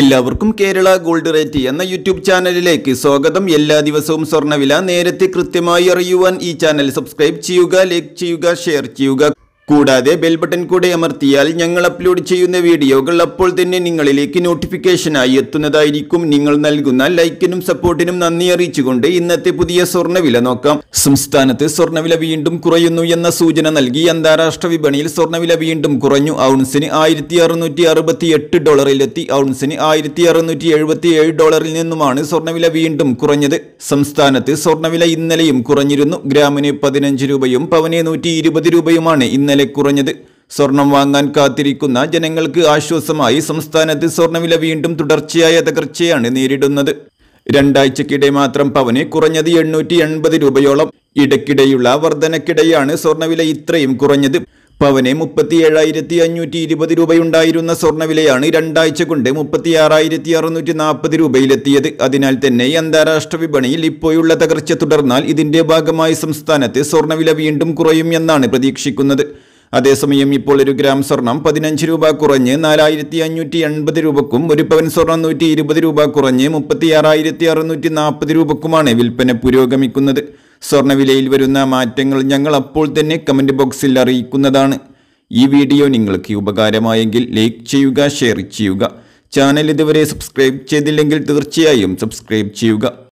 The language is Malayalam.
എല്ലാവർക്കും കേരള ഗോൾഡ് റേറ്റ് എന്ന യൂട്യൂബ് ചാനലിലേക്ക് സ്വാഗതം എല്ലാ ദിവസവും സ്വർണ്ണവില നേരത്തെ കൃത്യമായി അറിയുവാൻ ഈ ചാനൽ സബ്സ്ക്രൈബ് ചെയ്യുക ലൈക്ക് ചെയ്യുക ഷെയർ ചെയ്യുക കൂടാതെ ബെൽ ബട്ടൺ കൂടെ അമർത്തിയാൽ ഞങ്ങൾ അപ്ലോഡ് ചെയ്യുന്ന വീഡിയോകൾ അപ്പോൾ തന്നെ നിങ്ങളിലേക്ക് നോട്ടിഫിക്കേഷനായി എത്തുന്നതായിരിക്കും നിങ്ങൾ നൽകുന്ന ലൈക്കിനും സപ്പോർട്ടിനും നന്ദി അറിയിച്ചുകൊണ്ട് ഇന്നത്തെ പുതിയ സ്വർണ്ണവില നോക്കാം സംസ്ഥാനത്ത് സ്വർണ്ണവില വീണ്ടും കുറയുന്നു എന്ന സൂചന നൽകി അന്താരാഷ്ട്ര വിപണിയിൽ സ്വർണ്ണവില വീണ്ടും കുറഞ്ഞു ഔൺസിന് ആയിരത്തി അറുന്നൂറ്റി എത്തി ഡോളറിലെത്തി ഔൺസിന് ആയിരത്തി അറുന്നൂറ്റി ഡോളറിൽ നിന്നുമാണ് സ്വർണ്ണവില വീണ്ടും കുറഞ്ഞത് സംസ്ഥാനത്ത് സ്വർണ്ണവില ഇന്നലെയും കുറഞ്ഞിരുന്നു ഗ്രാമിന് പതിനഞ്ച് രൂപയും പവന് നൂറ്റി ഇരുപത് രൂപയുമാണ് ഇന്നലെ ഇന്നലെ കുറഞ്ഞത് സ്വർണം വാങ്ങാൻ കാത്തിരിക്കുന്ന ജനങ്ങൾക്ക് ആശ്വാസമായി സംസ്ഥാനത്ത് സ്വർണ്ണവില വീണ്ടും തുടർച്ചയായ തകർച്ചയാണ് നേരിടുന്നത് രണ്ടാഴ്ചക്കിടെ മാത്രം പവന് കുറഞ്ഞത് എണ്ണൂറ്റി എൺപത് രൂപയോളം ഇടയ്ക്കിടെയുള്ള വർധനക്കിടെയാണ് സ്വർണ്ണവില ഇത്രയും കുറഞ്ഞത് പവന് മുപ്പത്തി ഏഴായിരത്തി അഞ്ഞൂറ്റി ഇരുപത് രൂപയുണ്ടായിരുന്ന സ്വർണ്ണവിലയാണ് രണ്ടാഴ്ച കൊണ്ട് മുപ്പത്തി ആറായിരത്തി അറുന്നൂറ്റി നാൽപ്പത് രൂപയിലെത്തിയത് അതിനാൽ തന്നെ അന്താരാഷ്ട്ര വിപണിയിൽ ഇപ്പോഴുള്ള തകർച്ച തുടർന്നാൽ ഇതിന്റെ ഭാഗമായി സംസ്ഥാനത്ത് സ്വർണ്ണവില വീണ്ടും കുറയും എന്നാണ് പ്രതീക്ഷിക്കുന്നത് അതേസമയം ഇപ്പോൾ ഒരു ഗ്രാം സ്വർണം പതിനഞ്ച് രൂപ കുറഞ്ഞ് നാലായിരത്തി അഞ്ഞൂറ്റി എൺപത് രൂപക്കും ഒരു പവൻ സ്വർണം നൂറ്റി ഇരുപത് രൂപ കുറഞ്ഞ് മുപ്പത്തിയാറായിരത്തി അറുന്നൂറ്റി നാൽപ്പത് രൂപക്കുമാണ് വിൽപ്പന പുരോഗമിക്കുന്നത് സ്വർണ്ണവിലയിൽ വരുന്ന മാറ്റങ്ങൾ ഞങ്ങൾ അപ്പോൾ തന്നെ കമൻറ്റ് ബോക്സിൽ അറിയിക്കുന്നതാണ് ഈ വീഡിയോ നിങ്ങൾക്ക് ഉപകാരമായെങ്കിൽ ലൈക്ക് ചെയ്യുക ഷെയർ ചെയ്യുക ചാനൽ ഇതുവരെ സബ്സ്ക്രൈബ് ചെയ്തില്ലെങ്കിൽ തീർച്ചയായും സബ്സ്ക്രൈബ് ചെയ്യുക